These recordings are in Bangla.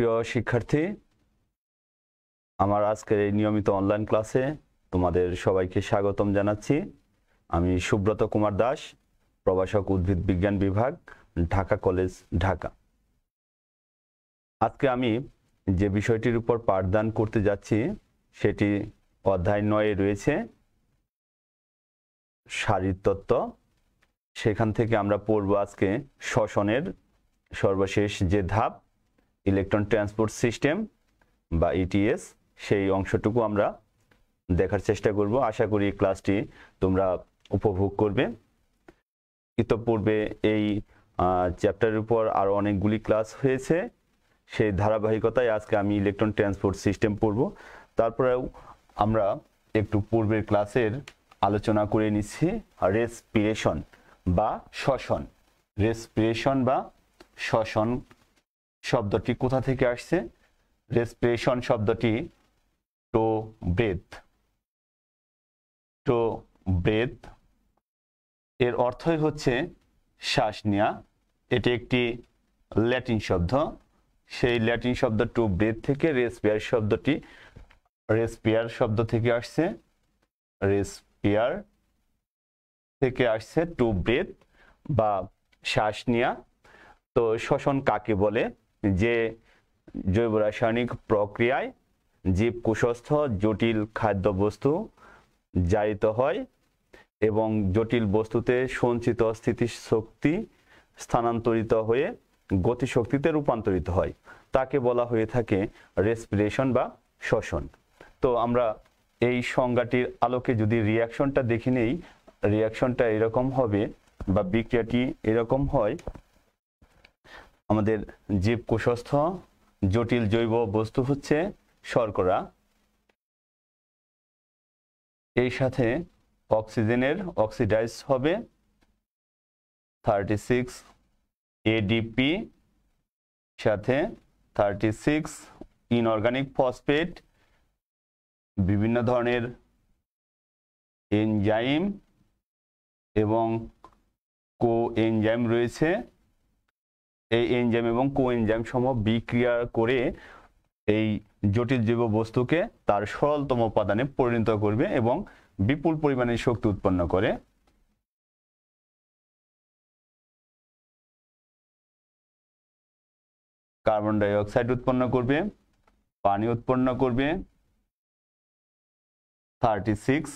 প্রিয় শিক্ষার্থী আমার আজকের এই নিয়মিত অনলাইন ক্লাসে তোমাদের সবাইকে স্বাগতম জানাচ্ছি আমি সুব্রত কুমার দাস প্রভাষক উদ্ভিদ বিজ্ঞান বিভাগ ঢাকা কলেজ ঢাকা আজকে আমি যে বিষয়টির উপর পাঠদান করতে যাচ্ছি সেটি অধ্যায় নয়ে রয়েছে শারীরতত্ত্ব সেখান থেকে আমরা পড়ব আজকে শ্বসনের সর্বশেষ যে ধাপ ইলেকট্রন ট্রান্সপোর্ট সিস্টেম বা ইটিএস e সেই অংশটুকু আমরা দেখার চেষ্টা করব আশা করি ক্লাসটি তোমরা উপভোগ করবে ইতপূর্বে এই চ্যাপ্টারের উপর আরও অনেকগুলি ক্লাস হয়েছে সেই ধারাবাহিকতায় আজকে আমি ইলেকট্রন ট্রান্সপোর্ট সিস্টেম পড়ব তারপরেও আমরা একটু পূর্বের ক্লাসের আলোচনা করে নিচ্ছি রেসপিরেশন বা শ্বসন রেসপিরেশন বা শ্বসন শব্দটি কোথা থেকে আসছে রেসপিরেশন শব্দটি টো ব্রেথ টো ব্রেথ এর অর্থই হচ্ছে শ্বাস নেওয়া এটি একটি ল্যাটিন শব্দ সেই ল্যাটিন শব্দ টু ব্রেথ থেকে রেসপিয়ার শব্দটি রেসপিয়ার শব্দ থেকে আসছে রেসপিয়ার থেকে আসছে টু ব্রেথ বা শ্বাস নেওয়া তো শ্বসন কাকে বলে যে জৈব রাসায়নিক প্রক্রিয়ায় জীব কুশস্থ জটিল খাদ্যবস্তু জারিত হয় এবং জটিল বস্তুতে সঞ্চিত স্থিতিশক্তি স্থানান্তরিত হয়ে গতিশক্তিতে রূপান্তরিত হয় তাকে বলা হয়ে থাকে রেসপিরেশন বা শ্বসন তো আমরা এই সংজ্ঞাটির আলোকে যদি রিয়াকশনটা দেখে নেই রিয়াকশনটা এরকম হবে বা বিক্রিয়াটি এরকম হয় আমাদের জীব কোষস্থ জটিল জৈব বস্তু হচ্ছে শর্করা এই সাথে অক্সিজেনের অক্সিডাইজ হবে থার্টি সিক্স এডিপি সাথে থার্টি সিক্স ইনঅর্গানিক ফসফেট বিভিন্ন ধরনের এনজাইম এবং কো এনজাইম রয়েছে এই এনজাম এবং এনজাম সম বিক্রিয়া করে এই জটিল জৈব বস্তুকে তার সরলতম উপাদানে পরিণত করবে এবং বিপুল পরিমাণে শক্তি উৎপন্ন করে কার্বন ডাইঅক্সাইড উৎপন্ন করবে পানি উৎপন্ন করবে থার্টি সিক্স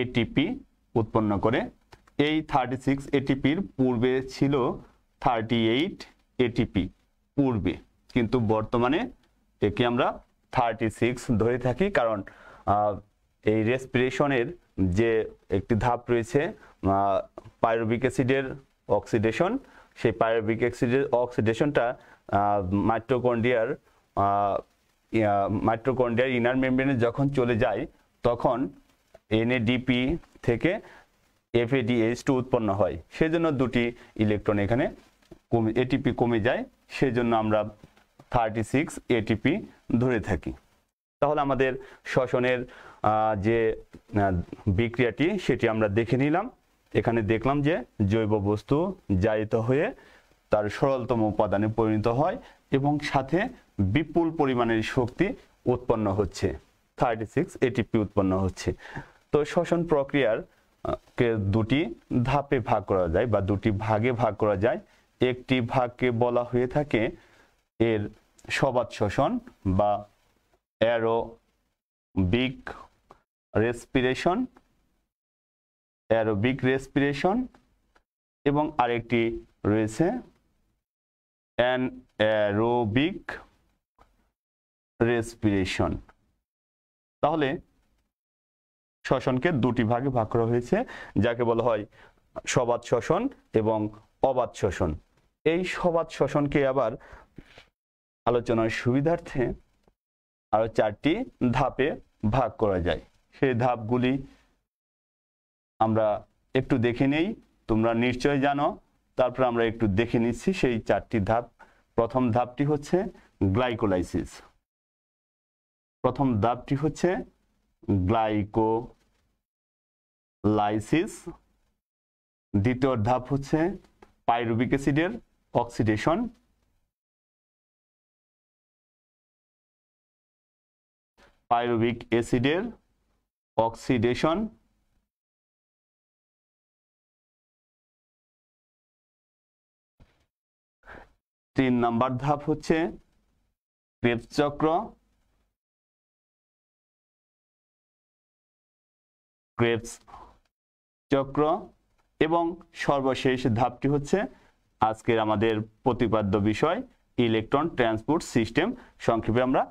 এটিপি উৎপন্ন করে এই থার্টি সিক্স এটিপির পূর্বে ছিল থার্টি এইট এটিপি পূর্বে কিন্তু বর্তমানে একে আমরা থার্টি সিক্স ধরে থাকি কারণ এই রেসপিরেশনের যে একটি ধাপ রয়েছে পাইরোবিক অ্যাসিডের অক্সিডেশন সেই পাইরোবিক অ্যাসিডের অক্সিডেশনটা মাইট্রোকন্ডিয়ার মাইট্রোকন্ডিয়ার ইনার মেমব্রেনে যখন চলে যায় তখন এনএডিপি থেকে এফএডিএইচ টু উৎপন্ন হয় সেজন্য দুটি ইলেকট্রন এখানে কমে এটিপি কমে যায় সেই জন্য আমরা থার্টি সিক্স এটিপি ধরে থাকি তাহলে আমাদের শ্বসনের যে বিক্রিয়াটি সেটি আমরা দেখে নিলাম এখানে দেখলাম যে জৈব বস্তু জায়িত হয়ে তার সরলতম উপাদানে পরিণত হয় এবং সাথে বিপুল পরিমাণের শক্তি উৎপন্ন হচ্ছে থার্টি সিক্স এটিপি উৎপন্ন হচ্ছে তো শ্বসন প্রক্রিয়ার কে দুটি ধাপে ভাগ করা যায় বা দুটি ভাগে ভাগ করা যায় একটি ভাগকে বলা হয়ে থাকে এর সবাদ শোষণ বা aerobic respiration aerobic respiration এবং আরেকটি রয়েছে অ্যান অ্যারোবিক রেসপিরেশন তাহলে শ্বসনকে দুটি ভাগে ভাগ করা হয়েছে যাকে বলা হয় সবাদ শ্বসন এবং অবাধ শ্বসন এই সবাদ শোষণকে আবার আলোচনার সুবিধার্থে আরো চারটি ধাপে ভাগ করা যায় সেই ধাপগুলি আমরা একটু দেখে নেই তোমরা নিশ্চয় জানো তারপর আমরা একটু দেখে নিচ্ছি সেই চারটি ধাপ প্রথম ধাপটি হচ্ছে গ্লাইকোলাইসিস প্রথম ধাপটি হচ্ছে গ্লাইকোলাইসিস দ্বিতীয় ধাপ হচ্ছে পাইরুবিক অ্যাসিডের oxidation পাইরুভিক অ্যাসিডের অক্সিডেশন তিন নাম্বার ধাপ হচ্ছে ক্রেবস চক্র ক্রেবস চক্র এবং সর্বশেষ ধাপটি হচ্ছে আজকের আমাদের প্রতিপাদ্য বিষয় ইলেকট্রন ট্রান্সপোর্ট সিস্টেম সংক্ষেপে আমরা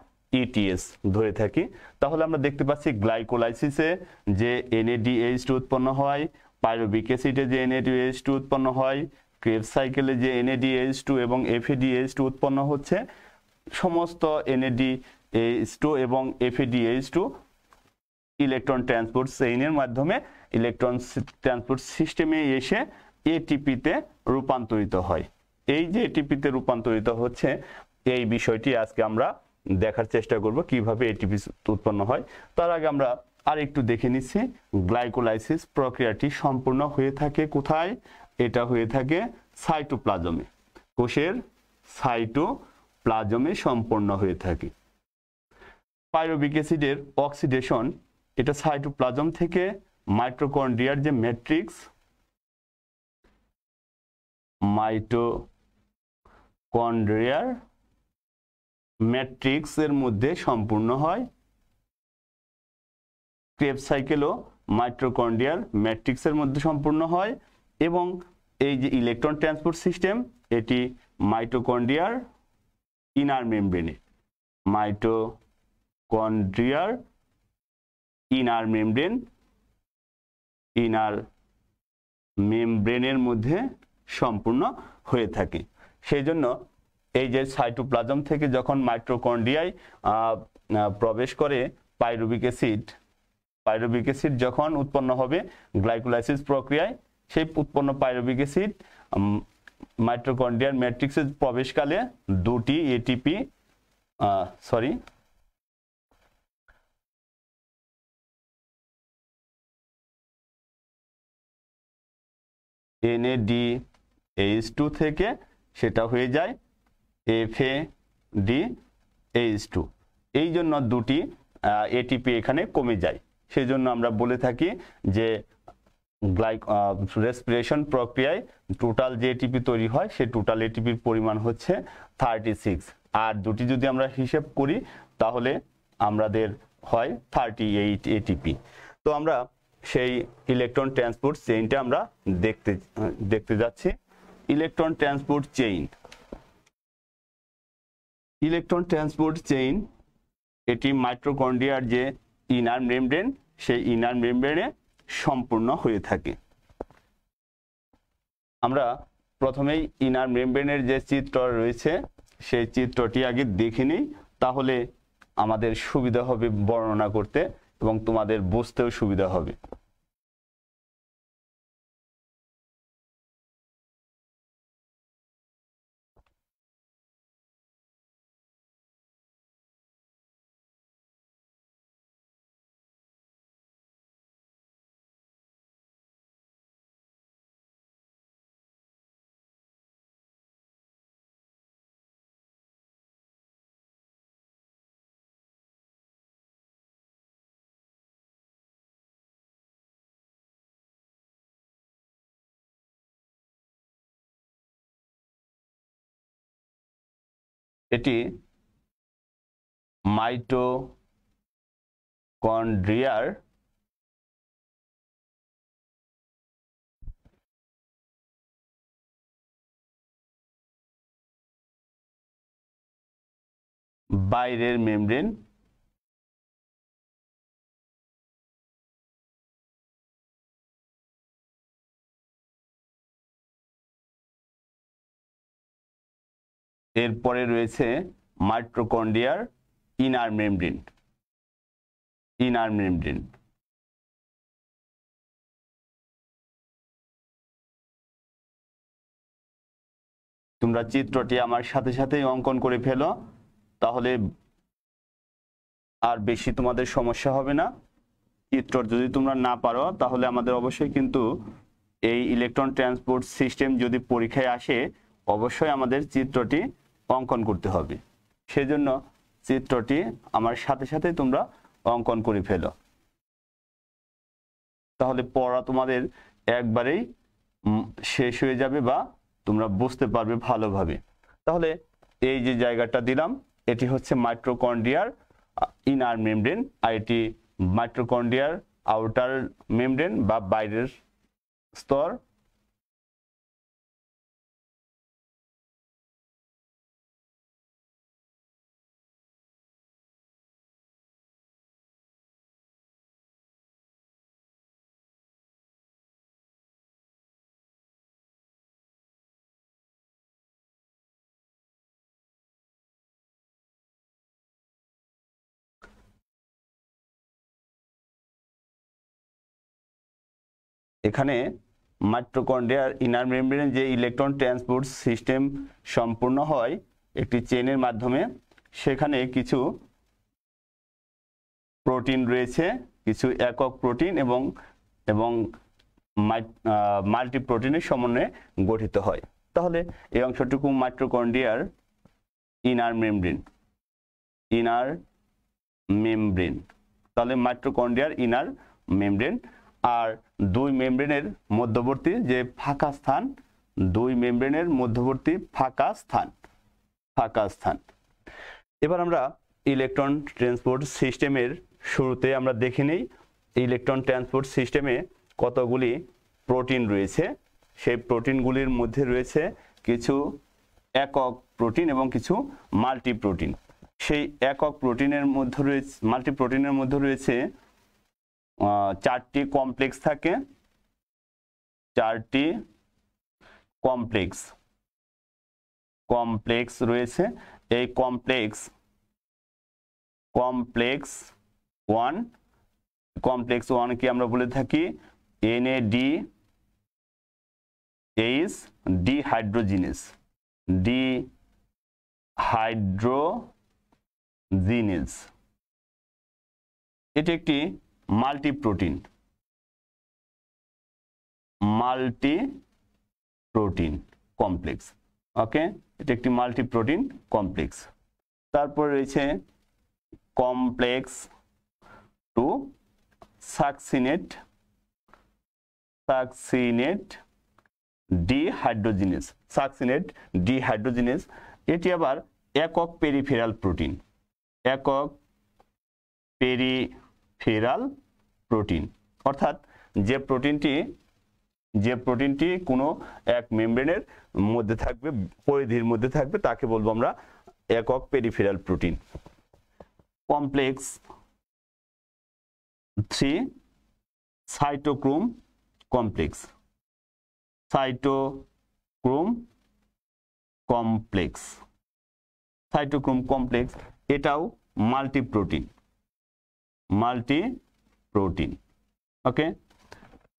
ইটিএস e ধরে থাকি তাহলে আমরা দেখতে পাচ্ছি গ্লাইকোলাইসিসে যে এনএডিএইচ টু উৎপন্ন হয় পাইরোবিক অ্যাসিডে যে এনএডিএইচ টু উৎপন্ন হয় ক্রেপ সাইকেলে যে এনএডিএইচ টু এবং এফএডিএইচ টু উৎপন্ন হচ্ছে সমস্ত এনএডি এইচ টু এবং এফএডিএইচ টু ইলেকট্রন ট্রান্সপোর্ট চেইনের মাধ্যমে ইলেকট্রন ট্রান্সপোর্ট সিস্টেমে এসে এটিপিতে রূপান্তরিত হয় এই যে এটিপিতে রূপান্তরিত হচ্ছে এই বিষয়টি আজকে আমরা দেখার চেষ্টা করব কিভাবে এটিপি উৎপন্ন হয় তার আগে আমরা আর একটু দেখে নিচ্ছি গ্লাইকোলাইসিস প্রক্রিয়াটি সম্পূর্ণ হয়ে থাকে কোথায় এটা হয়ে থাকে সাইটোপ্লাজমে কোষের সাইটোপ্লাজমে সম্পূর্ণ হয়ে থাকে পাইরোবিক অ্যাসিডের অক্সিডেশন এটা সাইটোপ্লাজম থেকে মাইক্রোকন্ড্রিয়ার যে ম্যাট্রিক্স মাইটোকন্ড্রিয়ার ম্যাট্রিক্সের মধ্যে সম্পূর্ণ হয় ক্রেপ সাইকেলও মাইট্রোকন্ড্রিয়াল ম্যাট্রিক্সের মধ্যে সম্পূর্ণ হয় এবং এই যে ইলেকট্রন ট্রান্সপোর্ট সিস্টেম এটি মাইটোকন্ড্রিয়ার ইনার মেমব্রেনে মাইটোকন্ড্রিয়ার ইনার মেমব্রেন ইনার মেমব্রেনের মধ্যে সম্পূর্ণ হয়ে থাকে সেই জন্য এই যে সাইটোপ্লাজম থেকে যখন মাইক্রোকন্ডিয়াই প্রবেশ করে পাইরুবিক অ্যাসিড পাইরুবিক অ্যাসিড যখন উৎপন্ন হবে গ্লাইকোলাইসিস প্রক্রিয়ায় সেই উৎপন্ন পাইরুবিক অ্যাসিড মাইট্রোকন্ড্রিয়ার ম্যাট্রিক্সে প্রবেশকালে দুটি ATP sorry NAD H two থেকে সেটা হয়ে যায় F A D H two এই জন্য দুটি এটিপি এখানে কমে যায় সেই জন্য আমরা বলে থাকি যে গ্লাইক রেসপিরেশন প্রক্রিয়ায় টোটাল যে এটিপি তৈরি হয় সেই টোটাল এটিপির পরিমাণ হচ্ছে থার্টি সিক্স আর দুটি যদি আমরা হিসেব করি তাহলে আমাদের হয় থার্টি এইট এটিপি তো আমরা সেই ইলেকট্রন ট্রান্সপোর্ট চেইনটা আমরা দেখতে দেখতে যাচ্ছি electron transport chain electron transport chain এটি মাইক্রোকন্ড্রিয়ার যে ইনার মেমব্রেন সেই ইনার মেমব্রেনে সম্পূর্ণ হয়ে থাকে আমরা প্রথমেই ইনার মেমব্রেনের যে চিত্র রয়েছে সেই চিত্রটি আগে দেখে নিই তাহলে আমাদের সুবিধা হবে বর্ণনা করতে এবং তোমাদের বুঝতেও সুবিধা হবে এটি মাইটোকন্ড্রিয়ার বাইরের মেমব্রেন এরপরে রয়েছে মাইট্রোকন্ডিয়ার ইনার মেমব্রেন ইনার মেমব্রেন তোমরা চিত্রটি আমার সাথে সাথেই অঙ্কন করে ফেলো তাহলে আর বেশি তোমাদের সমস্যা হবে না চিত্র যদি তোমরা না পারো তাহলে আমাদের অবশ্যই কিন্তু এই ইলেকট্রন ট্রান্সপোর্ট সিস্টেম যদি পরীক্ষায় আসে অবশ্যই আমাদের চিত্রটি অঙ্কন করতে হবে সেজন্য চিত্রটি আমার সাথে সাথে তোমরা অঙ্কন করে ফেলো তাহলে পড়া তোমাদের একবারেই শেষ হয়ে যাবে বা তোমরা বুঝতে পারবে ভালোভাবে তাহলে এই যে জায়গাটা দিলাম এটি হচ্ছে মাইক্রোকন্ডিয়ার ইনার মেমব্রেন আর এটি মাইক্রোকন্ডিয়ার আউটার মেমব্রেন বা বাইরের স্তর এখানে মাইট্রোকন্ড্রিয়ার ইনার মেমব্রেন যে ইলেকট্রন ট্রান্সপোর্ট সিস্টেম সম্পূর্ণ হয় একটি চেনের মাধ্যমে সেখানে কিছু প্রোটিন রয়েছে কিছু একক প্রোটিন এবং এবং মাল্টি প্রোটিনের সমন্বয়ে গঠিত হয় তাহলে এই অংশটুকু মাইট্রোকন্ড্রিয়ার ইনার মেমব্রেন ইনার মেমব্রেন তাহলে মাইট্রোকন্ড্রিয়ার ইনার মেমব্রেন আর দুই মেমব্রেনের মধ্যবর্তী যে ফাঁকা স্থান দুই মেমব্রেনের মধ্যবর্তী ফাঁকা স্থান ফাঁকা স্থান এবার আমরা ইলেকট্রন ট্রান্সপোর্ট সিস্টেমের শুরুতে আমরা দেখে নিই ইলেকট্রন ট্রান্সপোর্ট সিস্টেমে কতগুলি প্রোটিন রয়েছে সেই প্রোটিনগুলির মধ্যে রয়েছে কিছু একক প্রোটিন এবং কিছু মাল্টি প্রোটিন সেই একক প্রোটিনের মধ্যে রয়েছে মাল্টি প্রোটিনের মধ্যে রয়েছে চারটি কমপ্লেক্স থাকে চারটি কমপ্লেক্স কমপ্লেক্স রয়েছে এই কমপ্লেক্স কমপ্লেক্স ওয়ান কমপ্লেক্স ওয়ানকে আমরা বলে থাকি N A D H dehydrogenase dehydrogenase এটি একটি multiprotein multi protein complex okay এটা একটি মাল্টিপ্রোটিন কমপ্লেক্স তারপর রয়েছে complex two succinate succinate dehydrogenase succinate dehydrogenase এটি আবার একক পেরিফেরাল প্রোটিন একক পেরিফেরাল প্রোটিন অর্থাৎ যে প্রোটিনটি যে প্রোটিনটি কোনো এক মেমব্রেনের মধ্যে থাকবে পরিধির মধ্যে থাকবে তাকে বলবো আমরা একক peripheral protein complex three cytochrome complex cytochrome complex cytochrome complex এটাও multi protein multi protein okay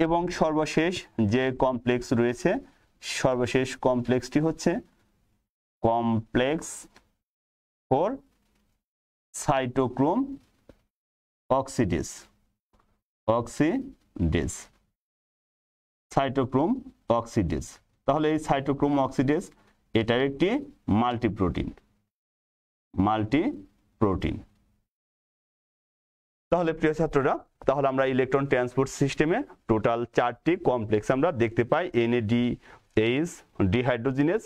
এবং সর্বশেষ যে কমপ্লেক্স রয়েছে সর্বশেষ কমপ্লেক্সটি হচ্ছে complex four cytochrome oxidase oxidase cytochrome oxidase তাহলে এই সাইটোক্রোম অক্সিডেস এটা একটি মাল্টিপ্রোটিন মাল্টি প্রোটিন তাহলে প্রিয় ছাত্ররা তাহলে আমরা ইলেকট্রন ট্রান্সপোর্ট সিস্টেমে টোটাল চারটি কমপ্লেক্স আমরা দেখতে পাই D H dehydrogenase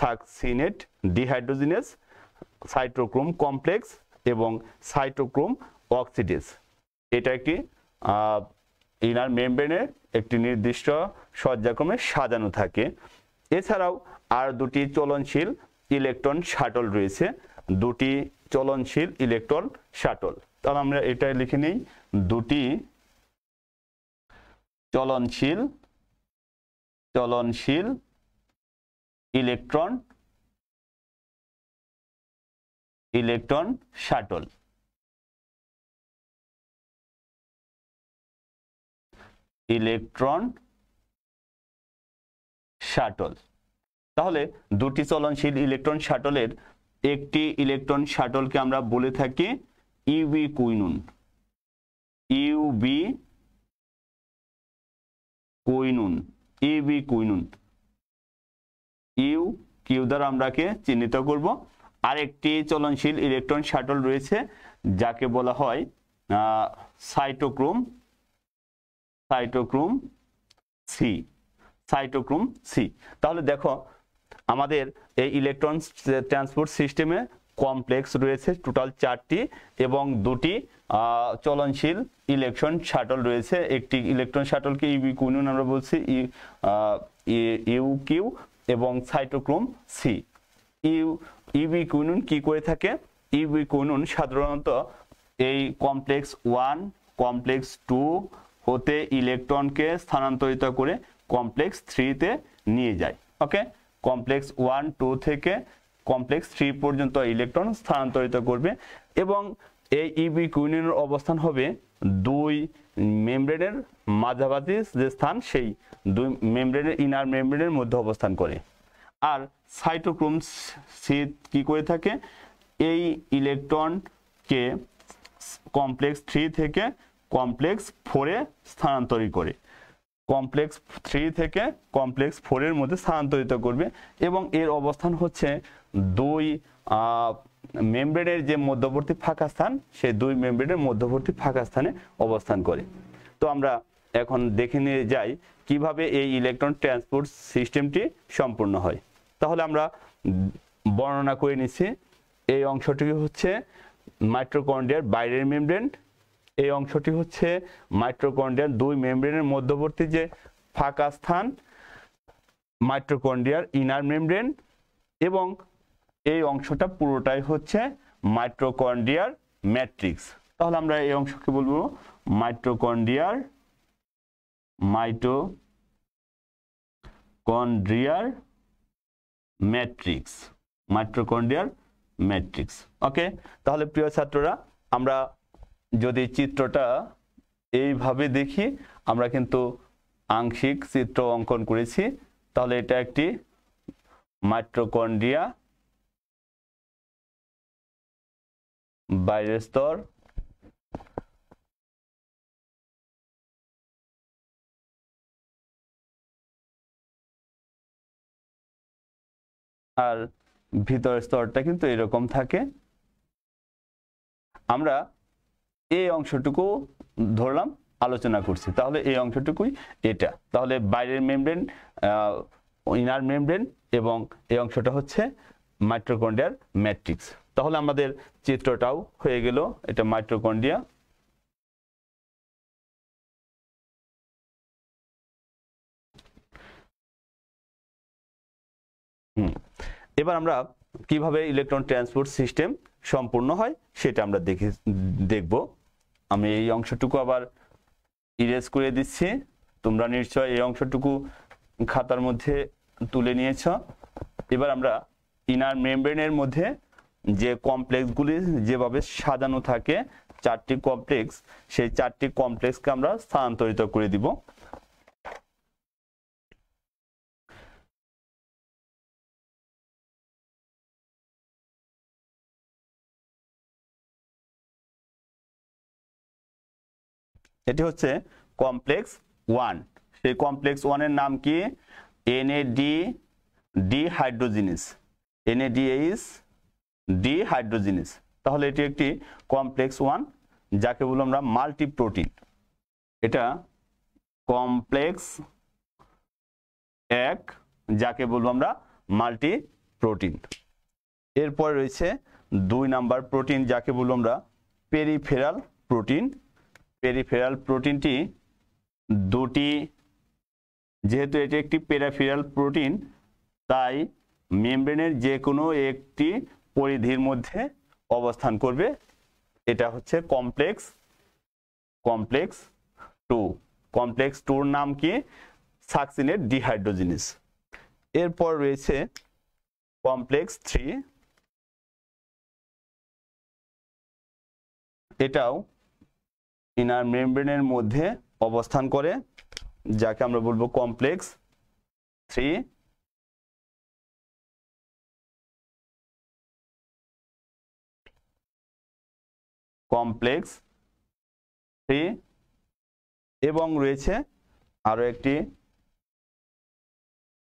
succinate dehydrogenase cytochrome complex এবং সাইট্রোক্রোম অক্সিডেস এটা একটি ইনার মেমব্রেনে একটি নির্দিষ্ট সজ্জাক্রমে সাজানো থাকে এছাড়াও আর দুটি চলনশীল ইলেকট্রন শাটল রয়েছে দুটি চলনশীল ইলেকট্রন শাটল তাহলে আমরা এটা লিখে নিই দুটি চলনশীল চলনশীল electron electron shuttle electron shuttle তাহলে দুটি চলনশীল ইলেকট্রন শাটলের একটি ইলেকট্রন শাটলকে আমরা বলে থাকি ubiquinone ubiquinone ubiquinone U Q দ্বারা আমরাকে চিহ্নিত করব আর একটি চলনশীল ইলেকট্রন শাটল রয়েছে যাকে বলা হয় cytochrome cytochrome C cytochrome C তাহলে দেখো আমাদের এই ইলেকট্রন ট্রান্সপোর্ট সিস্টেমে কমপ্লেক্স রয়েছে টোটাল চারটি এবং দুটি চলনশীল ইলেকট্রন শাটল রয়েছে একটি ইলেকট্রন শাটলকে ইউ কুইনুন আমরা বলছি ইউ কিউ এবং cytochrome C ubiquinone কি করে থাকে ইবি কুইনুন সাধারণত এই কমপ্লেক্স ওয়ান কমপ্লেক্স টু হতে ইলেকট্রনকে স্থানান্তরিত করে কমপ্লেক্স থ্রিতে নিয়ে যায় ওকে কমপ্লেক্স ওয়ান টু থেকে কমপ্লেক্স থ্রি পর্যন্ত ইলেকট্রন স্থানান্তরিত করবে এবং এই ইবি e কুইনিনের অবস্থান হবে দুই মেমব্রেনের মাঝামাঝি যে স্থান সেই দুই মেমব্রেনের ইনার মেমব্রেনের মধ্যে অবস্থান করে আর সাইটোক্রোম সি কি করে থাকে এই ইলেকট্রনকে কমপ্লেক্স থ্রি থেকে কমপ্লেক্স ফোরে স্থানান্তরিত করে কমপ্লেক্স থ্রি থেকে কমপ্লেক্স ফোরের মধ্যে স্থানান্তরিত করবে এবং এর অবস্থান হচ্ছে দুই মেমব্রেনের যে মধ্যবর্তী ফাঁকা স্থান সেই দুই মেমব্রেনের মধ্যবর্তী ফাঁকা স্থানে অবস্থান করে তো আমরা এখন দেখে নিয়ে যাই কিভাবে এই ইলেকট্রন ট্রান্সপোর্ট সিস্টেমটি সম্পূর্ণ হয় তাহলে আমরা বর্ণনা করে নিচ্ছি এই অংশটি হচ্ছে মাইক্রোকন্ডিয়ার বাইরের মেমব্রেন এই অংশটি হচ্ছে মাইক্রোকন্ডিয়ার দুই মেমব্রেনের মধ্যবর্তী যে ফাঁকা স্থান মাইক্রোকন্ডিয়ার ইনার মেমব্রেন এবং এই অংশটা পুরোটাই হচ্ছে মাইট্রোকন্ডিয়ার ম্যাট্রিক্স তাহলে আমরা এই অংশকে বলবো মাইট্রোকন্ডিয়ার মাইটোকন্ড্রিয়ার ম্যাট্রিক্স মাইট্রোকন্ডিয়ার ম্যাট্রিক্স ওকে তাহলে প্রিয় ছাত্ররা আমরা যদি চিত্রটা এইভাবে দেখি আমরা কিন্তু আংশিক চিত্র অঙ্কন করেছি তাহলে এটা একটি মাইট্রোকন্ড্রিয়া বাইরের স্তর আর ভিতরের স্তরটা কিন্তু এরকম থাকে আমরা এই অংশটুকু ধরলাম আলোচনা করছি তাহলে এই অংশটুকুই এটা তাহলে বাইরের মেমব্রেন ইনার মেমব্রেন এবং এই অংশটা হচ্ছে মাইট্রোকন্ডিয়ার ম্যাট্রিক্স তাহলে আমাদের চিত্রটাও হয়ে গেল এটা মাইট্রোকন্ডিয়া এবার আমরা কিভাবে ইলেকট্রন ট্রান্সপোর্ট সিস্টেম সম্পূর্ণ হয় সেটা আমরা দেখে দেখব আমি এই অংশটুকু আবার ইরেজ করে দিচ্ছি তোমরা নিশ্চয় এই অংশটুকু খাতার মধ্যে তুলে নিয়েছ এবার আমরা ইনার মেমব্রেনের মধ্যে যে কমপ্লেক্সগুলি যেভাবে সাজানো থাকে চারটি কমপ্লেক্স সেই চারটি কমপ্লেক্সকে আমরা স্থানান্তরিত করে দিব এটি হচ্ছে কমপ্লেক্স ওয়ান সেই কমপ্লেক্স ওয়ানের নাম কি NAD dehydrogenase NADH dehydrogenase তাহলে এটি একটি কমপ্লেক্স ওয়ান যাকে বলবো আমরা মাল্টি প্রোটিন এটা কমপ্লেক্স এক যাকে বলবো আমরা মাল্টি প্রোটিন এরপর রয়েছে দুই নাম্বার প্রোটিন যাকে বলবো আমরা পেরিফেরাল প্রোটিন পেরিফেরাল প্রোটিনটি দুটি যেহেতু এটি একটি পেরাফেরাল প্রোটিন তাই মেমব্রেনের যে কোনো একটি পরিধির মধ্যে অবস্থান করবে এটা হচ্ছে কমপ্লেক্স কমপ্লেক্স টু কমপ্লেক্স টুর নাম কি সাকসিনের ডিহাইড্রোজিনিস এরপর রয়েছে কমপ্লেক্স থ্রি এটাও ইনার মেমব্রেনের মধ্যে অবস্থান করে যাকে আমরা বলবো কমপ্লেক্স থ্রি কমপ্লেক্স থ্রি এবং রয়েছে আরও একটি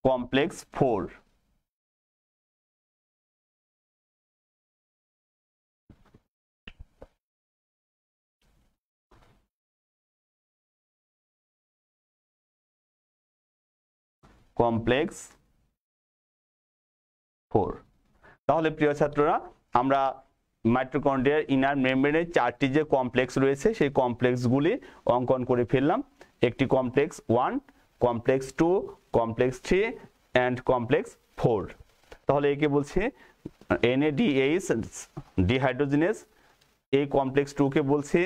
কমপ্লেক্স ফোর কমপ্লেক্স ফোর তাহলে প্রিয় ছাত্ররা আমরা মাইট্রোকন্ড্রিয়ার ইনার মেমব্রেনে চারটি যে কমপ্লেক্স রয়েছে সেই কমপ্লেক্সগুলি অঙ্কন করে ফেললাম একটি complex one complex two complex three and complex four তাহলে একে বলছে এনএডিএইচ ডিহাইড্রোজিনেস এই কমপ্লেক্স টুকে বলছে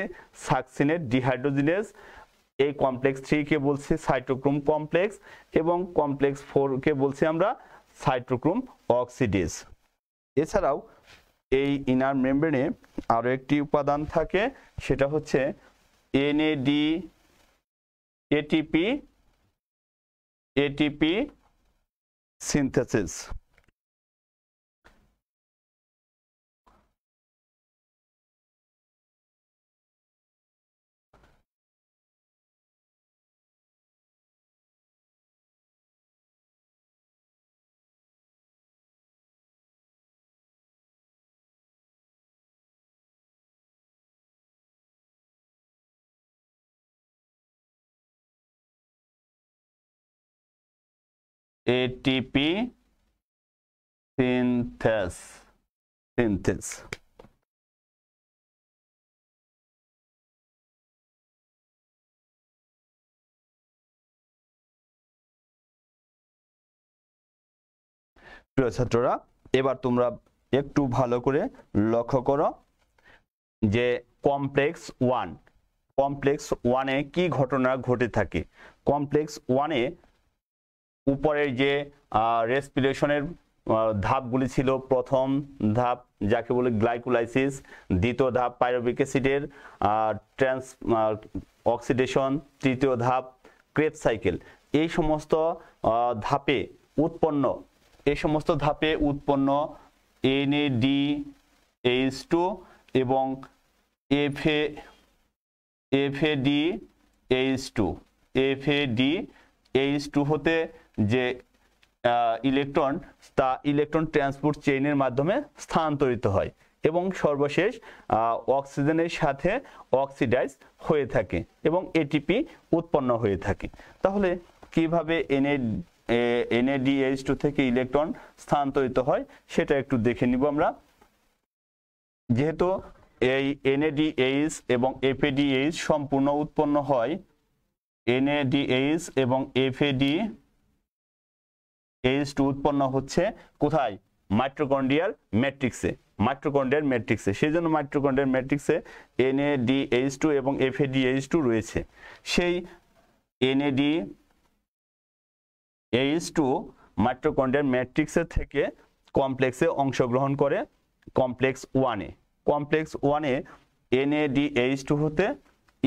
সাকসিনেট ডিহাইড্রোজিনেস এই কমপ্লেক্স থ্রিকে বলছে সাইটোক্রোম কমপ্লেক্স এবং কমপ্লেক্স ফোরকে বলছি আমরা সাইটোক্রোম অক্সিডেস এছাড়াও এই ইনার মেমব্রেনে আরো একটি উপাদান থাকে সেটা হচ্ছে NAD ATP ATP synthesis ATP synthase synthase প্রিয় ছাত্ররা এবার তোমরা একটু ভালো করে লক্ষ্য করো যে কমপ্লেক্স ওয়ান কমপ্লেক্স ওয়ানে কি ঘটনা ঘটে থাকে কমপ্লেক্স ওয়ানে উপরের যে রেসপিরেশনের ধাপগুলি ছিল প্রথম ধাপ যাকে বলে গ্লাইকোলাইসিস দ্বিতীয় ধাপ পাইরোবিক অ্যাসিডের ট্রান্স অক্সিডেশন তৃতীয় ধাপ ক্রেপ সাইকেল এই সমস্ত ধাপে উৎপন্ন এই সমস্ত ধাপে উৎপন্ন ডি এইচ টু এবং F A D H two F A D H two হতে যে ইলেকট্রন তা ইলেকট্রন ট্রান্সপোর্ট চেইনের মাধ্যমে স্থানান্তরিত হয় এবং সর্বশেষ অক্সিজেনের সাথে অক্সিডাইজ হয়ে থাকে এবং এটিপি উৎপন্ন হয়ে থাকে তাহলে কিভাবে এনএ এনএডিএইচ টু থেকে ইলেকট্রন স্থানান্তরিত হয় সেটা একটু দেখে নিব আমরা যেহেতু এই এনএডিএইচ এবং এফএডিএইচ সম্পূর্ণ উৎপন্ন হয় এনএডিএইচ এবং এফএডি এইচ টু উৎপন্ন হচ্ছে কোথায় মাইট্রোকন্ডিয়াল ম্যাট্রিক্সে মাইট্রোকন্ডিয়াল ম্যাট্রিক্সে সেই জন্য মাইট্রোকন্ডিয়াল ম্যাট্রিক্সে এ ডি এইচ টু এবং F A D H two রয়েছে সেই N A D H two mitochondrial ম্যাট্রিক্সের থেকে কমপ্লেক্সে অংশগ্রহণ করে কমপ্লেক্স ওয়ানে কমপ্লেক্স ওয়ানে N A D H two হতে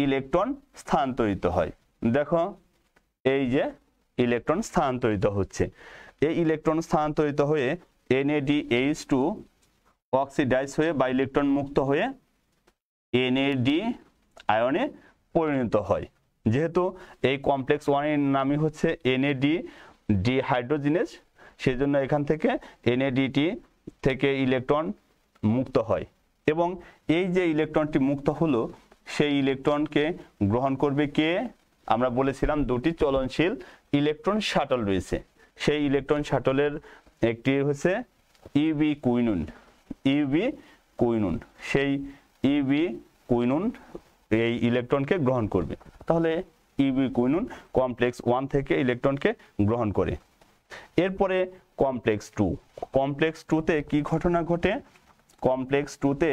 ইলেকট্রন স্থানান্তরিত হয় দেখো এই যে ইলেকট্রন স্থানান্তরিত হচ্ছে এই ইলেকট্রন স্থানান্তরিত হয়ে এনএডিএইচ টু অক্সিডাইজ হয়ে বা ইলেকট্রন মুক্ত হয়ে এনএডি আয়নে পরিণত হয় যেহেতু এই কমপ্লেক্স ওয়ানের নামই হচ্ছে এনএডি সেই সেজন্য এখান থেকে এনএডিটি থেকে ইলেকট্রন মুক্ত হয় এবং এই যে ইলেকট্রনটি মুক্ত হলো সেই ইলেকট্রনকে গ্রহণ করবে কে আমরা বলেছিলাম দুটি চলনশীল ইলেকট্রন শাটল রয়েছে সেই ইলেকট্রন শাটলের একটি হচ্ছে ইবি e কুইনুন ইবি e কুইনুন সেই ইবি e কুইনুন এই ইলেকট্রনকে গ্রহণ করবে তাহলে ইবি কুইনুন কমপ্লেক্স ওয়ান থেকে ইলেকট্রনকে গ্রহণ করে এরপরে কমপ্লেক্স টু কমপ্লেক্স টুতে কি ঘটনা ঘটে কমপ্লেক্স টুতে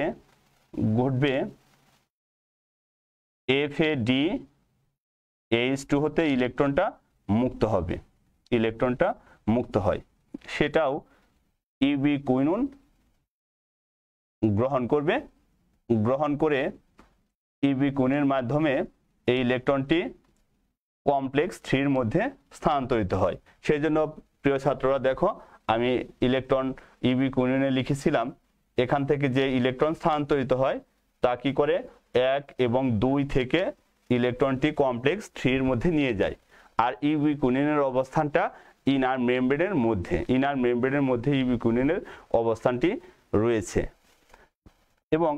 ঘটবে F A D H two হতে ইলেকট্রনটা মুক্ত হবে ইলেকট্রনটা মুক্ত হয় সেটাও ইউবি কুইনুন গ্রহণ করবে গ্রহণ করে ইউবি কুইনের মাধ্যমে এই ইলেকট্রনটি কমপ্লেক্স থ্রির মধ্যে স্থানান্তরিত হয় সেই জন্য প্রিয় ছাত্ররা দেখো আমি ইলেকট্রন ইউবি কুইনুনে লিখেছিলাম এখান থেকে যে ইলেকট্রন স্থানান্তরিত হয় তা কি করে এক এবং দুই থেকে ইলেকট্রনটি কমপ্লেক্স থ্রির মধ্যে নিয়ে যায় আর ইউবিকুনিনের অবস্থানটা ইনার মেমব্রেনের মধ্যে ইনার মেমব্রেনের মধ্যে ইউবিকুনিনের অবস্থানটি রয়েছে এবং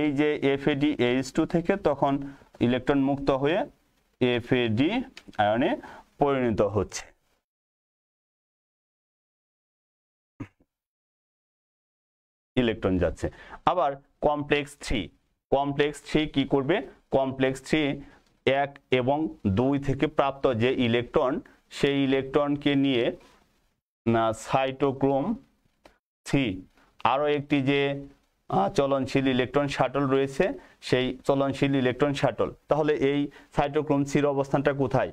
এই যে এফএডি এইচ টু থেকে তখন ইলেকট্রন মুক্ত হয়ে এফএডি আয়নে পরিণত হচ্ছে ইলেকট্রন যাচ্ছে আবার কমপ্লেক্স থ্রি কমপ্লেক্স থ্রি কি করবে কমপ্লেক্স থ্রি এক এবং দুই থেকে প্রাপ্ত যে ইলেকট্রন সেই ইলেকট্রনকে নিয়ে সাইটোক্রোম সি আরও একটি যে চলনশীল ইলেকট্রন শাটল রয়েছে সেই চলনশীল ইলেকট্রন শাটল তাহলে এই সাইটোক্রোম সির অবস্থানটা কোথায়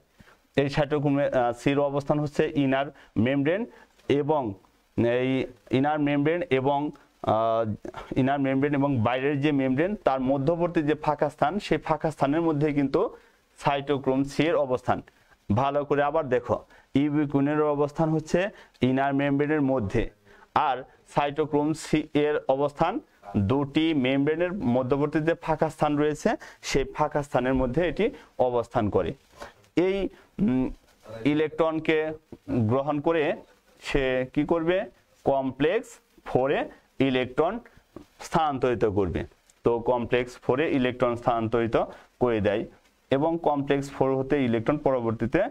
এই সাইটোক্রোমের সির অবস্থান হচ্ছে ইনার মেমব্রেন এবং এই ইনার মেমব্রেন এবং ইনার মেমব্রেন এবং বাইরের যে মেমব্রেন তার মধ্যবর্তী যে ফাঁকা স্থান সেই ফাঁকা স্থানের মধ্যে কিন্তু সাইটোক্রোম সি এর অবস্থান ভালো করে আবার দেখো ইউবিকুইনের অবস্থান হচ্ছে ইনার মেমব্রেনের মধ্যে আর সাইটোক্রোম সি এর অবস্থান দুটি মেমব্রেনের মধ্যবর্তী যে ফাঁকা স্থান রয়েছে সেই ফাঁকা স্থানের মধ্যে এটি অবস্থান করে এই ইলেকট্রনকে গ্রহণ করে সে কি করবে কমপ্লেক্স ফোরে ইলেকট্রন স্থানান্তরিত করবে তো কমপ্লেক্স ফোরে ইলেকট্রন স্থানান্তরিত করে দেয় এবং কমপ্লেক্স ফোর হতে ইলেকট্রন পরবর্তীতে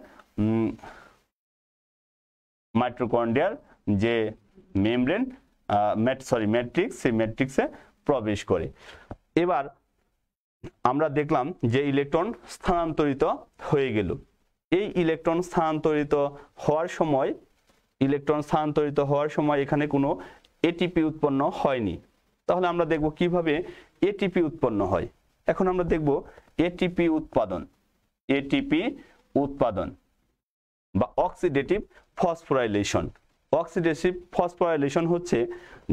মাইট্রোকন্ড্রিয়ার যে মেমব্রেন সরি ম্যাট্রিক্স সেই ম্যাট্রিক্সে প্রবেশ করে এবার আমরা দেখলাম যে ইলেকট্রন স্থানান্তরিত হয়ে গেল এই ইলেকট্রন স্থানান্তরিত হওয়ার সময় ইলেকট্রন স্থানান্তরিত হওয়ার সময় এখানে কোনো এটিপি উৎপন্ন হয়নি তাহলে আমরা দেখব কিভাবে এটিপি উৎপন্ন হয় এখন আমরা দেখব এটিপি উৎপাদন এটিপি উৎপাদন বা অক্সিডেটিভ ফসফোরাইলেশন অক্সিডেটিভ ফসফোরাইলেশন হচ্ছে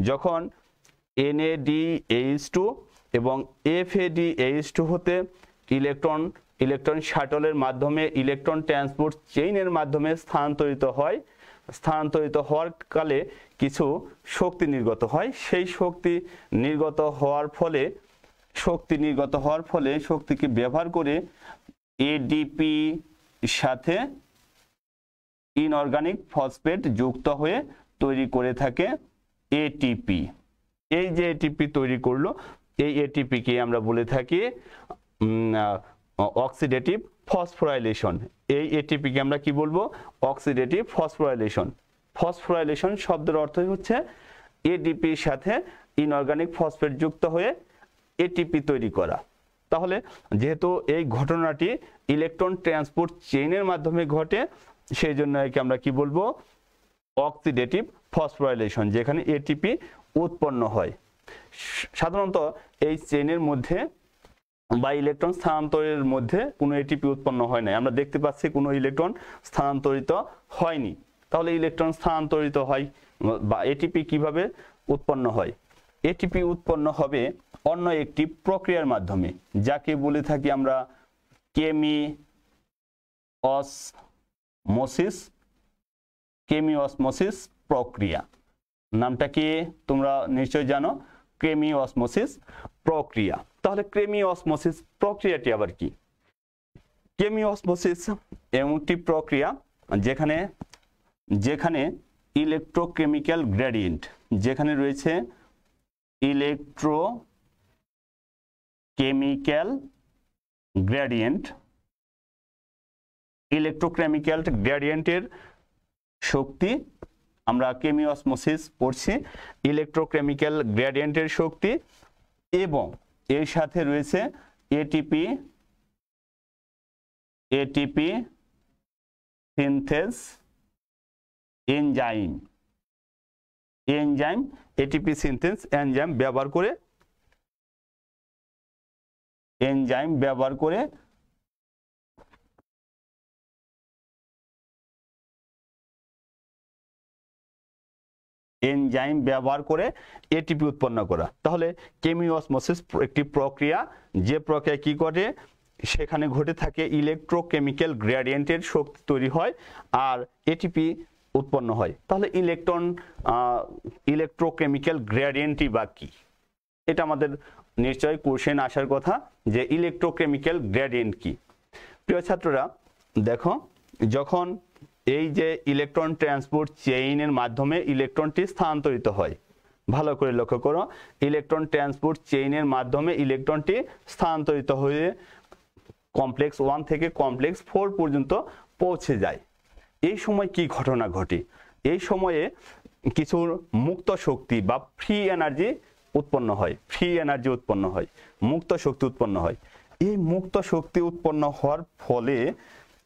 যখন এনএডিএইচ টু এবং এফএডিএইচ টু হতে ইলেকট্রন ইলেকট্রন শাটলের মাধ্যমে ইলেকট্রন ট্রান্সপোর্ট চেইনের মাধ্যমে স্থানান্তরিত হয় স্থানান্তরিত হওয়ার কালে কিছু শক্তি নির্গত হয় সেই শক্তি নির্গত হওয়ার ফলে শক্তি নির্গত হওয়ার ফলে শক্তিকে ব্যবহার করে এডিপি সাথে ইনঅর্গানিক ফসফেট যুক্ত হয়ে তৈরি করে থাকে এটিপি এই যে এটিপি তৈরি করলো এই এটিপিকে আমরা বলে থাকি অক্সিডেটিভ ফসফোরাইলেশন এই এটিপিকে আমরা কি বলবো অক্সিডেটিভ ফসফোরাইলেশন ফসফোরাইলেশন শব্দের অর্থই হচ্ছে এডিপির সাথে ইনঅর্গানিক ফসফেট যুক্ত হয়ে এটিপি তৈরি করা তাহলে যেহেতু এই ঘটনাটি ইলেকট্রন ট্রান্সপোর্ট চেইনের মাধ্যমে ঘটে সেই জন্য একে আমরা কি বলবো অক্সিডেটিভ ফসফোরাইলেশন যেখানে এটিপি উৎপন্ন হয় সাধারণত এই চেইনের মধ্যে বা ইলেকট্রন স্থানান্তরের মধ্যে কোনো এটিপি উৎপন্ন হয় নাই আমরা দেখতে পাচ্ছি কোনো ইলেকট্রন স্থানান্তরিত হয়নি তাহলে ইলেকট্রন স্থানান্তরিত হয় বা এটিপি কিভাবে উৎপন্ন হয় এটিপি উৎপন্ন হবে অন্য একটি প্রক্রিয়ার মাধ্যমে যাকে বলে থাকি আমরা কেমি অসমোসিস কেমি অসমোসিস প্রক্রিয়া নামটা কি তোমরা নিশ্চয় জানো কেমি অসমোসিস প্রক্রিয়া তাহলে ক্রেমি অসমোসিস প্রক্রিয়াটি আবার কি কেমি অসমোসিস এমনটি প্রক্রিয়া যেখানে যেখানে ইলেকট্রোকেমিক্যাল গ্রেডিয়েন্ট যেখানে রয়েছে ইলেকট্রো কেমিক্যাল গ্রেডিয়েন্ট ইলেকট্রোকেমিক্যাল গ্রেডিয়েন্টের শক্তি আমরা কেমিওসমোসিস পড়ছি ইলেকট্রোকেমিক্যাল গ্রেডিয়েন্টের শক্তি এবং এর সাথে রয়েছে ATP ATP synthase enzyme enzyme ATP synthase enzyme ব্যবহার করে এনজাইম ব্যবহার করে এনজাইম ব্যবহার করে এটিপি উৎপন্ন করা তাহলে কেমিওসমোসিস একটি প্রক্রিয়া যে প্রক্রিয়া কি করে সেখানে ঘটে থাকে ইলেকট্রোকেমিক্যাল গ্রেডিয়েন্টের শক্তি তৈরি হয় আর এটিপি উৎপন্ন হয় তাহলে ইলেকট্রন ইলেকট্রোকেমিক্যাল গ্রেডিয়েন্টই বা কি এটা আমাদের নিশ্চয় কোশ্চেন আসার কথা যে ইলেকট্রোকেমিক্যাল গ্রেডিয়েন্ট কি প্রিয় ছাত্ররা দেখো যখন এই যে ইলেকট্রন ট্রান্সপোর্ট চেইনের মাধ্যমে ইলেকট্রনটি স্থানান্তরিত হয় ভালো করে লক্ষ্য করো ইলেকট্রন ট্রান্সপোর্ট চেইনের মাধ্যমে ইলেকট্রনটি স্থানান্তরিত হয়ে কমপ্লেক্স ওয়ান থেকে কমপ্লেক্স ফোর পর্যন্ত পৌঁছে যায় এই সময় কি ঘটনা ঘটে এই সময়ে কিছু মুক্ত শক্তি বা ফ্রি এনার্জি উৎপন্ন হয় ফ্রি এনার্জি উৎপন্ন হয় মুক্ত শক্তি উৎপন্ন হয় এই মুক্ত শক্তি উৎপন্ন হওয়ার ফলে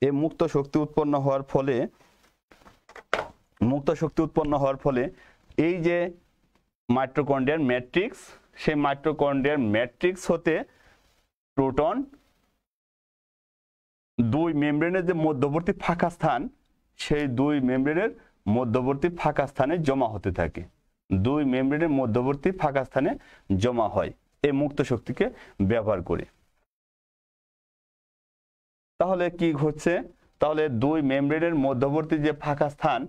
এই মুক্ত শক্তি উৎপন্ন হওয়ার ফলে মুক্ত শক্তি উৎপন্ন হওয়ার ফলে এই যে মাইট্রোকন্ড্রিয়ার ম্যাট্রিক্স সেই মাইট্রোকন্ড্রিয়ার ম্যাট্রিক্স হতে প্রোটন দুই মেমব্রেনের যে মধ্যবর্তী ফাঁকা স্থান সেই দুই মেমব্রেনের মধ্যবর্তী ফাঁকা স্থানে জমা হতে থাকে দুই মেমব্রেনের মধ্যবর্তী ফাঁকা স্থানে জমা হয় এই মুক্ত শক্তিকে ব্যবহার করে তাহলে কি ঘটছে তাহলে দুই মেমব্রেনের মধ্যবর্তী যে ফাঁকা স্থান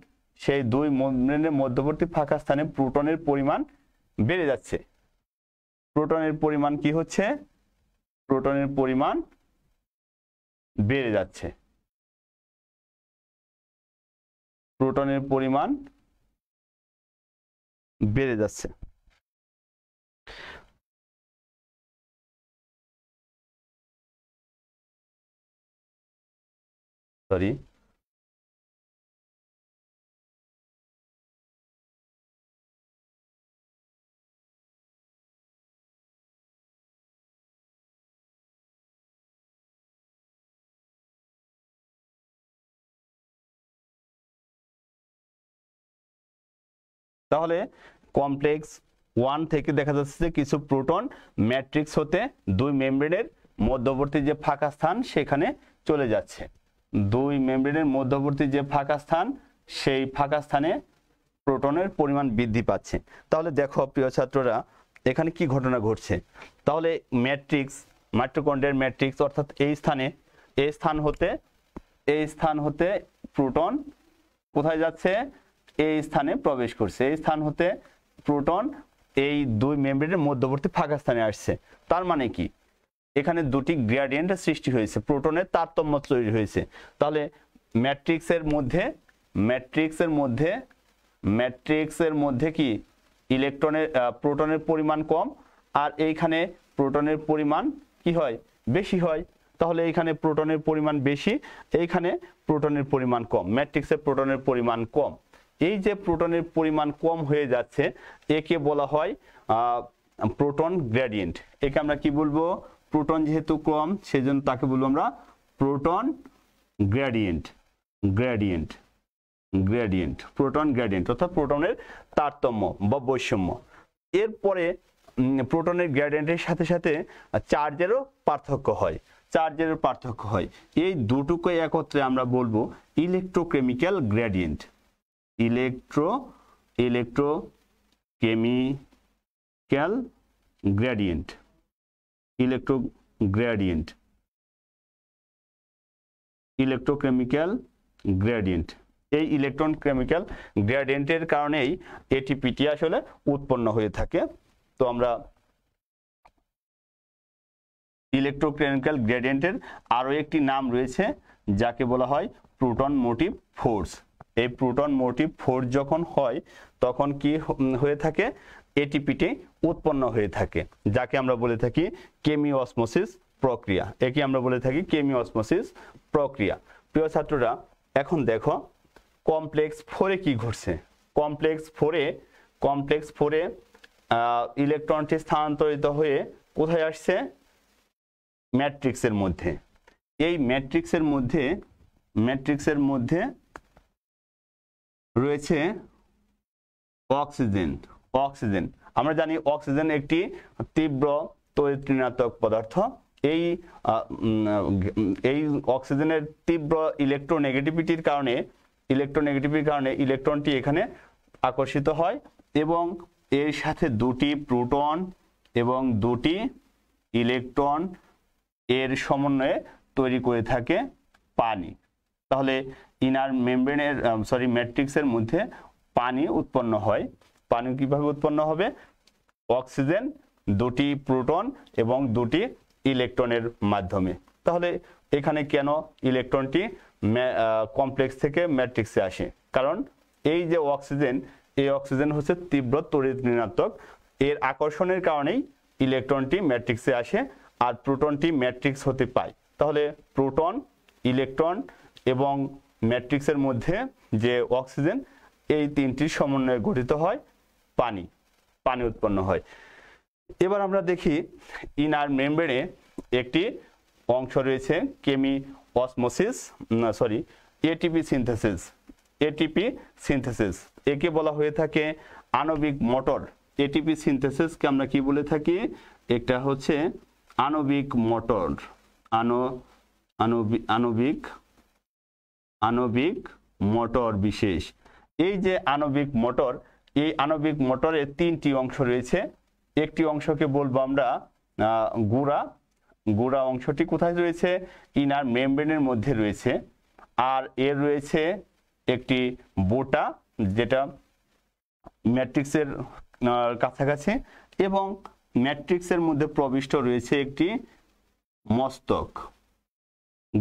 সেই দুই মেমব্রেনের মধ্যবর্তী ফাঁকা স্থানে প্রোটনের পরিমাণ বেড়ে যাচ্ছে প্রোটনের পরিমাণ কি হচ্ছে প্রোটনের পরিমাণ বেড়ে যাচ্ছে প্রোটনের পরিমাণ বেড়ে যাচ্ছে সরি তাহলে কমপ্লেক্স ওয়ান থেকে দেখা যাচ্ছে যে কিছু প্রোটন ম্যাট্রিক্স হতে দুই মেমব্রেনের মধ্যবর্তী যে ফাঁকা স্থান সেখানে চলে যাচ্ছে দুই মেমব্রেনের মধ্যবর্তী যে ফাঁকা স্থান সেই ফাঁকা স্থানে প্রোটনের পরিমাণ বৃদ্ধি পাচ্ছে তাহলে দেখো প্রিয় ছাত্ররা এখানে কি ঘটনা ঘটছে তাহলে ম্যাট্রিক্স মাইট্রোকন্ডের ম্যাট্রিক্স অর্থাৎ এই স্থানে এই স্থান হতে এই স্থান হতে প্রোটন কোথায় যাচ্ছে এই স্থানে প্রবেশ করছে এই স্থান হতে প্রোটন এই দুই মেমব্রেনের মধ্যবর্তী ফাঁকা স্থানে আসছে তার মানে কি এখানে দুটি গ্রেডিয়েন্টের সৃষ্টি হয়েছে প্রোটনের তারতম্য তৈরি হয়েছে তাহলে ম্যাট্রিক্সের মধ্যে ম্যাট্রিক্সের মধ্যে ম্যাট্রিক্সের মধ্যে কি ইলেকট্রনের প্রোটনের পরিমাণ কম আর এইখানে প্রোটনের পরিমাণ কি হয় বেশি হয় তাহলে এইখানে প্রোটনের পরিমাণ বেশি এইখানে প্রোটনের পরিমাণ কম ম্যাট্রিক্সে প্রোটনের পরিমাণ কম এই যে প্রোটনের পরিমাণ কম হয়ে যাচ্ছে একে বলা হয় প্রোটন গ্রেডিয়েন্ট একে আমরা কি বলবো প্রোটন যেহেতু কম সেজন্য তাকে বলবো আমরা proton gradient gradient gradient proton gradient অর্থাৎ প্রোটনের তারতম্য বা বৈষম্য এরপরে প্রোটনের গ্র্যাডিয়েন্টের সাথে সাথে চার্জেরও পার্থক্য হয় চার্জের পার্থক্য হয় এই দুটোকে একত্রে আমরা বলবো electrochemical gradient electro electrochemical gradient electro gradient electrochemical gradient এই ইলেকট্রন কেমিক্যাল গ্রেডিয়েন্টের কারণেই এটিপিটি আসলে উৎপন্ন হয়ে থাকে তো আমরা ইলেকট্রোকেমিক্যাল গ্রেডিয়েন্টের আরও একটি নাম রয়েছে যাকে বলা হয় প্রোটন মোটিভ ফোর্স এই প্রোটন মোটিভ ফোর্স যখন হয় তখন কি হয়ে থাকে এটিপিটি উৎপন্ন হয়ে থাকে যাকে আমরা বলে থাকি কেমিওসমোসিস প্রক্রিয়া একে আমরা বলে থাকি কেমিওসমোসিস প্রক্রিয়া প্রিয় ছাত্ররা এখন দেখো কমপ্লেক্স ফোরে কি ঘটছে কমপ্লেক্স ফোরে কমপ্লেক্স ফোরে ইলেকট্রনটি স্থানান্তরিত হয়ে কোথায় আসছে ম্যাট্রিক্সের মধ্যে এই ম্যাট্রিক্সের মধ্যে ম্যাট্রিক্সের মধ্যে রয়েছে অক্সিজেন অক্সিজেন আমরা জানি অক্সিজেন একটি তীব্র তৈরিণাত্মক পদার্থ এই এই অক্সিজেনের তীব্র ইলেকট্রোনেগেটিভিটির কারণে ইলেকট্রোনেগেটিভিটির কারণে ইলেকট্রনটি এখানে আকর্ষিত হয় এবং এর সাথে দুটি প্রোটন এবং দুটি ইলেকট্রন এর সমন্বয়ে তৈরি করে থাকে পানি তাহলে ইনার মেমব্রেনের সরি ম্যাট্রিক্সের মধ্যে পানি উৎপন্ন হয় পানি কিভাবে উৎপন্ন হবে অক্সিজেন দুটি প্রোটন এবং দুটি ইলেকট্রনের মাধ্যমে তাহলে এখানে কেন ইলেকট্রনটি কমপ্লেক্স থেকে ম্যাট্রিক্সে আসে কারণ এই যে অক্সিজেন এই অক্সিজেন হচ্ছে তীব্র তড়িৎ ঋণাত্মক এর আকর্ষণের কারণেই ইলেকট্রনটি ম্যাট্রিক্সে আসে আর প্রোটনটি ম্যাট্রিক্স হতে পায় তাহলে প্রোটন ইলেকট্রন এবং ম্যাট্রিক্সের মধ্যে যে অক্সিজেন এই তিনটির সমন্বয়ে গঠিত হয় পানি পানি উৎপন্ন হয় এবার আমরা দেখি ইনার মেমব্রেনে একটি অংশ রয়েছে chemiosmosis sorry ATP synthesis ATP synthesis একে বলা হয়ে থাকে আণবিক মোটর এটিপি সিনথেসিসকে আমরা কি বলে থাকি একটা হচ্ছে আণবিক মোটর আনো আণবিক আণবিক মোটর বিশেষ এই যে আণবিক মোটর এই আণবিক মোটরের তিনটি অংশ রয়েছে একটি অংশকে বলবো আমরা গুড়া গুড়া অংশটি কোথায় রয়েছে ইনার মেমব্রেনের মধ্যে রয়েছে আর এর রয়েছে একটি বোটা যেটা ম্যাট্রিক্সের কাছাকাছি এবং ম্যাট্রিক্সের মধ্যে প্রবিষ্ট রয়েছে একটি মস্তক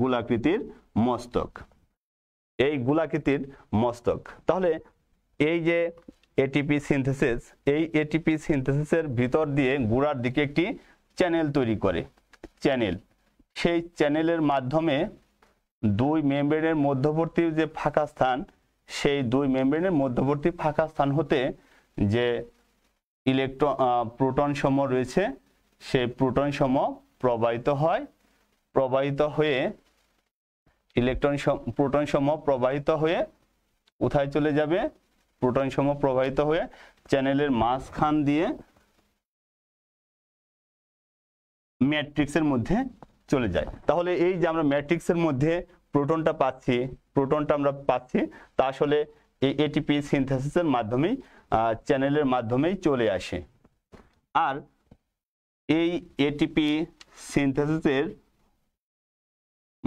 গোলাকৃতির মস্তক এই গোলাকৃতির মস্তক তাহলে এই যে এটিপি সিনথেসিস এই এটিপি সিনথেসিসের ভিতর দিয়ে গোড়ার দিকে একটি চ্যানেল তৈরি করে চ্যানেল সেই চ্যানেলের মাধ্যমে দুই মেমব্রেনের মধ্যবর্তী যে ফাঁকা স্থান সেই দুই মেমব্রেনের মধ্যবর্তী ফাঁকা স্থান হতে যে ইলেকট্র প্রোটন সম রয়েছে সেই প্রোটন সম প্রবাহিত হয় প্রবাহিত হয়ে ইলেকট্রন প্রোটন সম প্রবাহিত হয়ে কোথায় চলে যাবে প্রোটন সমূহ প্রবাহিত হয়ে চ্যানেলের মাঝখান দিয়ে ম্যাট্রিক্সের মধ্যে চলে যায় তাহলে এই যে আমরা ম্যাট্রিক্সের মধ্যে প্রোটনটা পাচ্ছি প্রোটনটা আমরা পাচ্ছি তা আসলে এই এটিপি সিনথেসিসের মাধ্যমেই চ্যানেলের মাধ্যমেই চলে আসে আর এই এটিপি সিনথেসিসের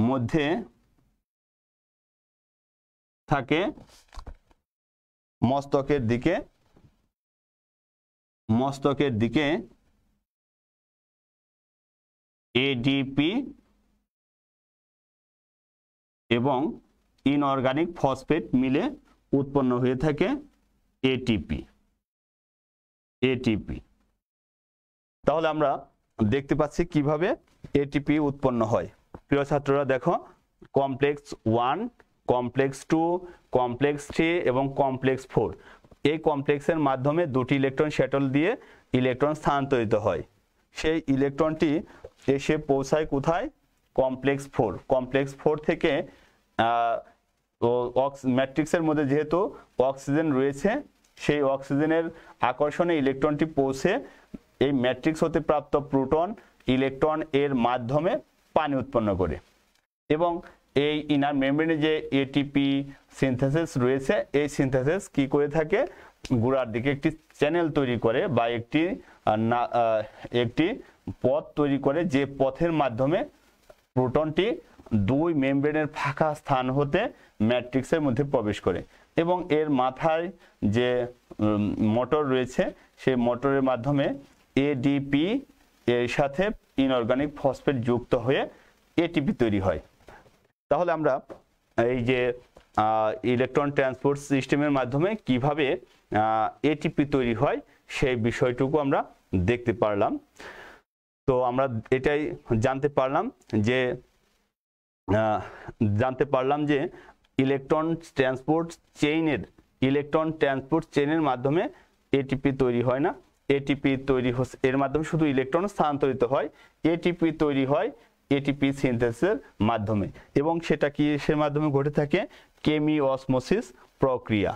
মধ্যে থাকে মস্তকের দিকে মস্তকের দিকে এডিপি এবং ইনঅর্গানিক ফসফেট মিলে উৎপন্ন হয়ে থাকে এটিপি এটিপি তাহলে আমরা দেখতে পাচ্ছি কিভাবে এটিপি উৎপন্ন হয় প্রিয় ছাত্ররা দেখো complex one complex two complex three এবং কমপ্লেক্স ফোর এই কমপ্লেক্সের মাধ্যমে দুটি ইলেকট্রন শ্যাটল দিয়ে ইলেকট্রন স্থানান্তরিত হয় সেই ইলেকট্রনটি এসে পৌঁছায় কোথায় কমপ্লেক্স ফোর কমপ্লেক্স ফোর থেকে অক্স ম্যাট্রিক্সের মধ্যে যেহেতু অক্সিজেন রয়েছে সেই অক্সিজেনের আকর্ষণে ইলেকট্রনটি পৌঁছে এই ম্যাট্রিক্স হতে প্রাপ্ত প্রোটন ইলেকট্রন এর মাধ্যমে পানি উৎপন্ন করে এবং এই ইনার মেমব্রেনে যে এটিপি সিনথেসিস রয়েছে এই সিনথেসিস কি করে থাকে গোড়ার দিকে একটি চ্যানেল তৈরি করে বা একটি না একটি পথ তৈরি করে যে পথের মাধ্যমে প্রোটনটি দুই মেমব্রেনের ফাঁকা স্থান হতে ম্যাট্রিক্সের মধ্যে প্রবেশ করে এবং এর মাথায় যে মোটর রয়েছে সেই মোটরের মাধ্যমে এডিপি এর সাথে ইনঅর্গানিক ফসফেট যুক্ত হয়ে এটিপি তৈরি হয় তাহলে আমরা এই যে ইলেকট্রন ট্রান্সপোর্ট সিস্টেমের মাধ্যমে কিভাবে এটিপি তৈরি হয় সেই বিষয়টুকু আমরা দেখতে পারলাম তো আমরা এটাই জানতে পারলাম যে জানতে পারলাম যে ইলেকট্রন ট্রান্সপোর্ট চেইনের ইলেকট্রন ট্রান্সপোর্ট চেইনের মাধ্যমে এটিপি তৈরি হয় না এটিপি তৈরি এর মাধ্যমে শুধু ইলেকট্রন স্থানান্তরিত হয় এটিপি তৈরি হয় এটিপি সিনথেসের মাধ্যমে এবং সেটা কি কিসের মাধ্যমে ঘটে থাকে কেমি অসমোসিস প্রক্রিয়া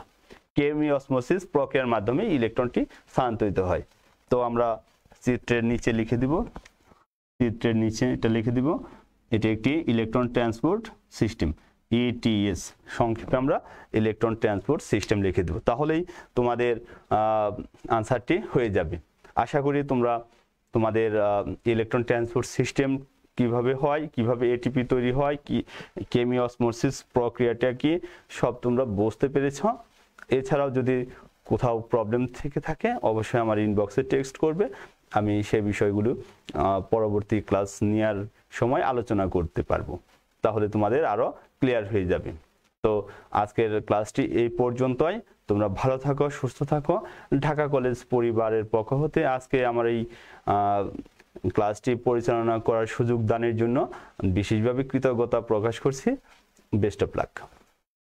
কেমি অসমোসিস প্রক্রিয়ার মাধ্যমে ইলেকট্রনটি স্থানান্তরিত হয় তো আমরা চিত্রের নিচে লিখে দিব চিত্রের নিচে এটা লিখে দিব এটি একটি electron transport system ETS e সংক্ষেপে আমরা ইলেকট্রন ট্রান্সপোর্ট সিস্টেম লিখে দেব তাহলেই তোমাদের আনসারটি হয়ে যাবে আশা করি তোমরা তোমাদের ইলেকট্রন ট্রান্সপোর্ট সিস্টেম কিভাবে হয় কিভাবে এটিপি তৈরি হয় কি কেমিওসমোসিস প্রক্রিয়াটা কি সব তোমরা বুঝতে পেরেছ এছাড়াও যদি কোথাও প্রবলেম থেকে থাকে অবশ্যই আমার ইনবক্সে টেক্সট করবে আমি সে বিষয়গুলো পরবর্তী ক্লাস নেওয়ার সময় আলোচনা করতে পারবো তাহলে তোমাদের আরও ক্লিয়ার হয়ে যাবে তো আজকের ক্লাসটি এই পর্যন্তই তোমরা ভালো থাকো সুস্থ থাকো ঢাকা কলেজ পরিবারের পক্ষ হতে আজকে আমার এই ক্লাসটি পরিচালনা করার সুযোগ দানের জন্য বিশেষভাবে কৃতজ্ঞতা প্রকাশ করছি বেস্ট অফ লাক